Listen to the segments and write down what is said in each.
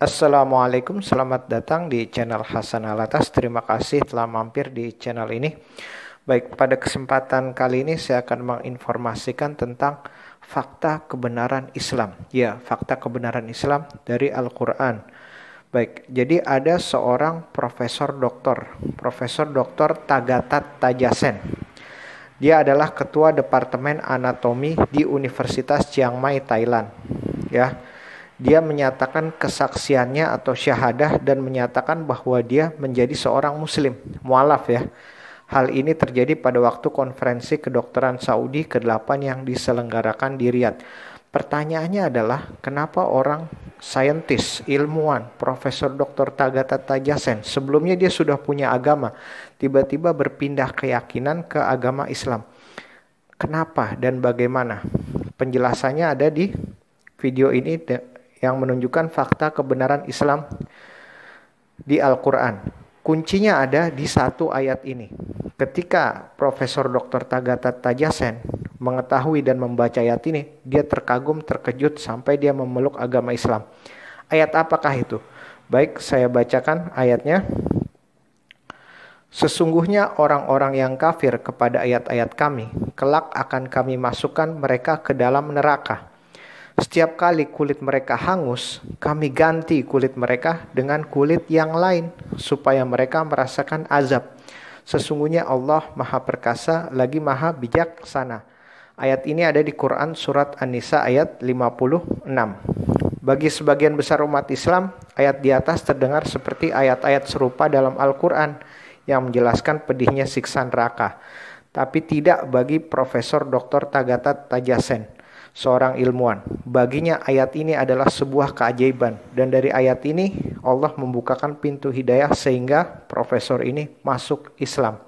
Assalamualaikum, selamat datang di channel Hasan Alatas. Terima kasih telah mampir di channel ini. Baik, pada kesempatan kali ini saya akan menginformasikan tentang fakta kebenaran Islam. Ya, fakta kebenaran Islam dari Al-Quran. Baik, jadi ada seorang profesor doktor, profesor doktor Tagatat Tajasen. Dia adalah ketua Departemen Anatomi di Universitas Chiang Mai, Thailand. Ya, dia menyatakan kesaksiannya atau syahadah dan menyatakan bahwa dia menjadi seorang muslim, mualaf ya. Hal ini terjadi pada waktu konferensi kedokteran Saudi ke-8 yang diselenggarakan di Riyadh. Pertanyaannya adalah kenapa orang saintis, ilmuwan, Profesor Dr. Tagata Tajasen, sebelumnya dia sudah punya agama, tiba-tiba berpindah keyakinan ke agama Islam. Kenapa dan bagaimana? Penjelasannya ada di video ini yang menunjukkan fakta kebenaran Islam di Al-Quran. Kuncinya ada di satu ayat ini. Ketika Profesor Dr. Tagata Tajasen mengetahui dan membaca ayat ini, dia terkagum, terkejut sampai dia memeluk agama Islam. Ayat apakah itu? Baik, saya bacakan ayatnya. Sesungguhnya orang-orang yang kafir kepada ayat-ayat kami, kelak akan kami masukkan mereka ke dalam neraka setiap kali kulit mereka hangus, kami ganti kulit mereka dengan kulit yang lain, supaya mereka merasakan azab. Sesungguhnya Allah Maha Perkasa lagi Maha Bijaksana. Ayat ini ada di Quran Surat An-Nisa ayat 56. Bagi sebagian besar umat Islam, ayat di atas terdengar seperti ayat-ayat serupa dalam Al-Quran yang menjelaskan pedihnya siksa neraka. Tapi tidak bagi Profesor Dr. Tagata Tajasen seorang ilmuwan. Baginya ayat ini adalah sebuah keajaiban dan dari ayat ini Allah membukakan pintu hidayah sehingga profesor ini masuk Islam.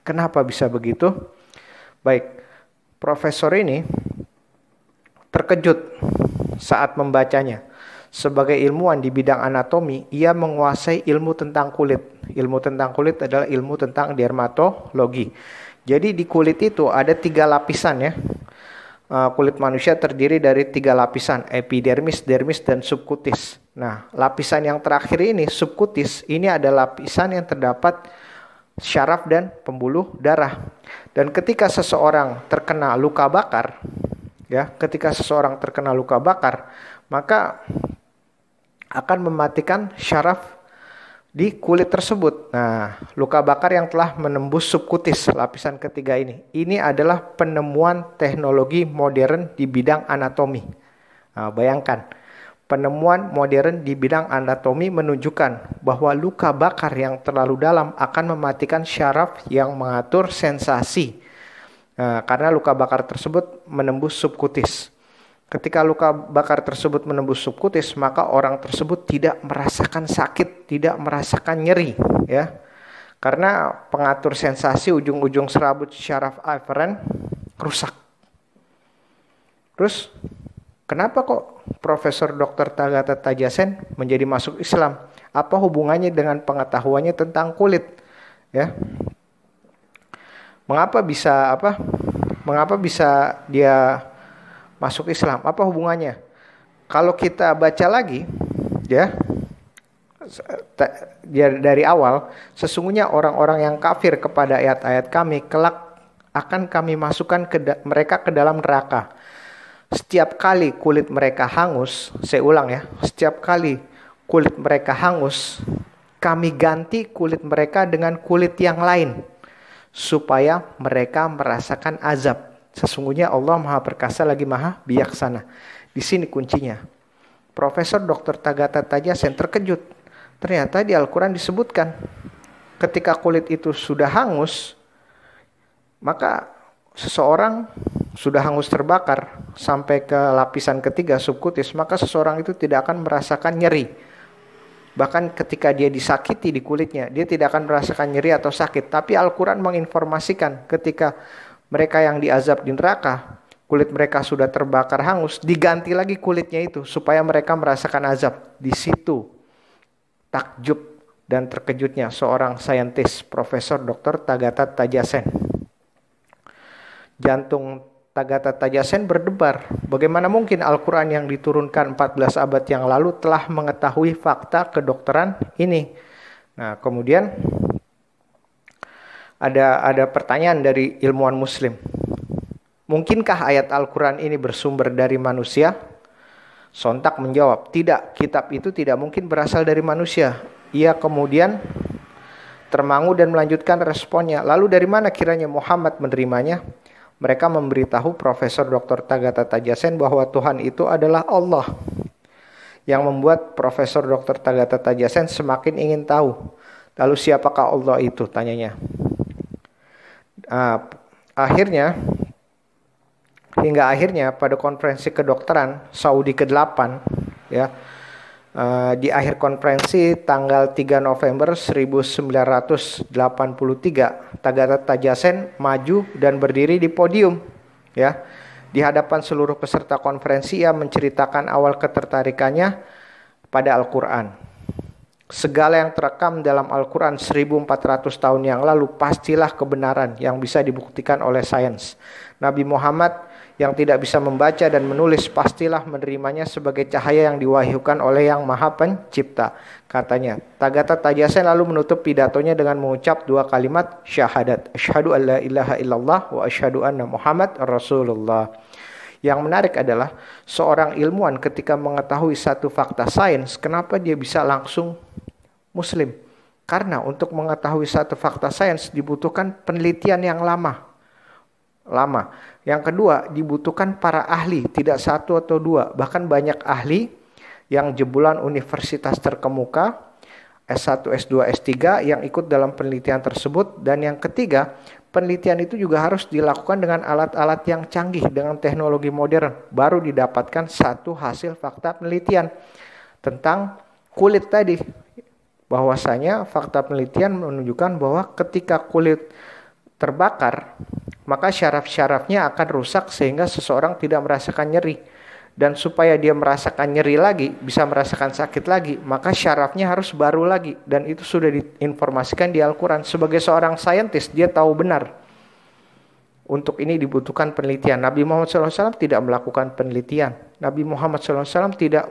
Kenapa bisa begitu? Baik, profesor ini terkejut saat membacanya. Sebagai ilmuwan di bidang anatomi, ia menguasai ilmu tentang kulit. Ilmu tentang kulit adalah ilmu tentang dermatologi. Jadi di kulit itu ada tiga lapisan ya. Eh, kulit manusia terdiri dari tiga lapisan, epidermis, dermis, dan subkutis. Nah, lapisan yang terakhir ini, subkutis, ini ada lapisan yang terdapat syaraf dan pembuluh darah. Dan ketika seseorang terkena luka bakar, ya, ketika seseorang terkena luka bakar, maka akan mematikan syaraf di kulit tersebut. Nah, luka bakar yang telah menembus subkutis lapisan ketiga ini. Ini adalah penemuan teknologi modern di bidang anatomi. Nah, bayangkan, penemuan modern di bidang anatomi menunjukkan bahwa luka bakar yang terlalu dalam akan mematikan syaraf yang mengatur sensasi. Nah, karena luka bakar tersebut menembus subkutis. Ketika luka bakar tersebut menembus subkutis, maka orang tersebut tidak merasakan sakit, tidak merasakan nyeri, ya. Karena pengatur sensasi ujung-ujung serabut syaraf afferent rusak. Terus kenapa kok Profesor Dr. Tagata Tajasen menjadi masuk Islam? Apa hubungannya dengan pengetahuannya tentang kulit? Ya. Mengapa bisa apa? Mengapa bisa dia masuk Islam. Apa hubungannya? Kalau kita baca lagi, ya dari awal, sesungguhnya orang-orang yang kafir kepada ayat-ayat kami kelak akan kami masukkan ke mereka ke dalam neraka. Setiap kali kulit mereka hangus, saya ulang ya, setiap kali kulit mereka hangus, kami ganti kulit mereka dengan kulit yang lain supaya mereka merasakan azab Sesungguhnya Allah Maha Perkasa lagi Maha Bijaksana. Di sini kuncinya. Profesor Dr. Tagata sen terkejut. Ternyata di Al-Quran disebutkan ketika kulit itu sudah hangus, maka seseorang sudah hangus terbakar sampai ke lapisan ketiga subkutis, maka seseorang itu tidak akan merasakan nyeri. Bahkan ketika dia disakiti di kulitnya, dia tidak akan merasakan nyeri atau sakit. Tapi Al-Quran menginformasikan ketika mereka yang diazab di neraka, kulit mereka sudah terbakar hangus, diganti lagi kulitnya itu supaya mereka merasakan azab. Di situ takjub dan terkejutnya seorang saintis, Profesor dokter Tagata Tajasen. Jantung Tagata Tajasen berdebar. Bagaimana mungkin Al-Quran yang diturunkan 14 abad yang lalu telah mengetahui fakta kedokteran ini? Nah, kemudian ada ada pertanyaan dari ilmuwan muslim. Mungkinkah ayat Al-Qur'an ini bersumber dari manusia? Sontak menjawab, "Tidak, kitab itu tidak mungkin berasal dari manusia." Ia kemudian termangu dan melanjutkan responnya. Lalu dari mana kiranya Muhammad menerimanya? Mereka memberitahu Profesor Dr. Tagata Tajasen bahwa Tuhan itu adalah Allah. Yang membuat Profesor Dr. Tagata Tajasen semakin ingin tahu. Lalu siapakah Allah itu? Tanyanya. Uh, akhirnya hingga akhirnya pada konferensi kedokteran Saudi ke-8 ya uh, di akhir konferensi tanggal 3 November 1983 Tagata Tajasen maju dan berdiri di podium ya di hadapan seluruh peserta konferensi ia menceritakan awal ketertarikannya pada Al-Qur'an segala yang terekam dalam Al-Quran 1400 tahun yang lalu pastilah kebenaran yang bisa dibuktikan oleh sains. Nabi Muhammad yang tidak bisa membaca dan menulis pastilah menerimanya sebagai cahaya yang diwahyukan oleh Yang Maha Pencipta. Katanya, Tagata Tajasen lalu menutup pidatonya dengan mengucap dua kalimat syahadat. Asyhadu la ilaha illallah wa asyhadu anna Muhammad Rasulullah. Yang menarik adalah seorang ilmuwan ketika mengetahui satu fakta sains, kenapa dia bisa langsung muslim? Karena untuk mengetahui satu fakta sains dibutuhkan penelitian yang lama. Lama. Yang kedua, dibutuhkan para ahli, tidak satu atau dua, bahkan banyak ahli yang jebulan universitas terkemuka S1, S2, S3 yang ikut dalam penelitian tersebut dan yang ketiga, penelitian itu juga harus dilakukan dengan alat-alat yang canggih dengan teknologi modern baru didapatkan satu hasil fakta penelitian tentang kulit tadi. Bahwasanya fakta penelitian menunjukkan bahwa ketika kulit terbakar, maka syaraf-syarafnya akan rusak sehingga seseorang tidak merasakan nyeri dan supaya dia merasakan nyeri lagi, bisa merasakan sakit lagi, maka syarafnya harus baru lagi dan itu sudah diinformasikan di Al-Qur'an. Sebagai seorang saintis, dia tahu benar. Untuk ini dibutuhkan penelitian. Nabi Muhammad SAW tidak melakukan penelitian. Nabi Muhammad SAW tidak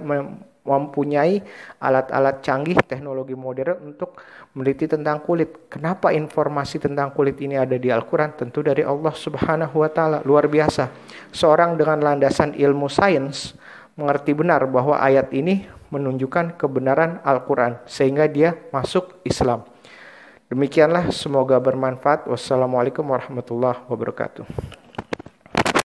mempunyai alat-alat canggih teknologi modern untuk meneliti tentang kulit. Kenapa informasi tentang kulit ini ada di Al-Quran? Tentu dari Allah Subhanahu wa Ta'ala, luar biasa seorang dengan landasan ilmu sains mengerti benar bahwa ayat ini menunjukkan kebenaran Al-Quran, sehingga dia masuk Islam. Demikianlah, semoga bermanfaat. Wassalamualaikum warahmatullahi wabarakatuh.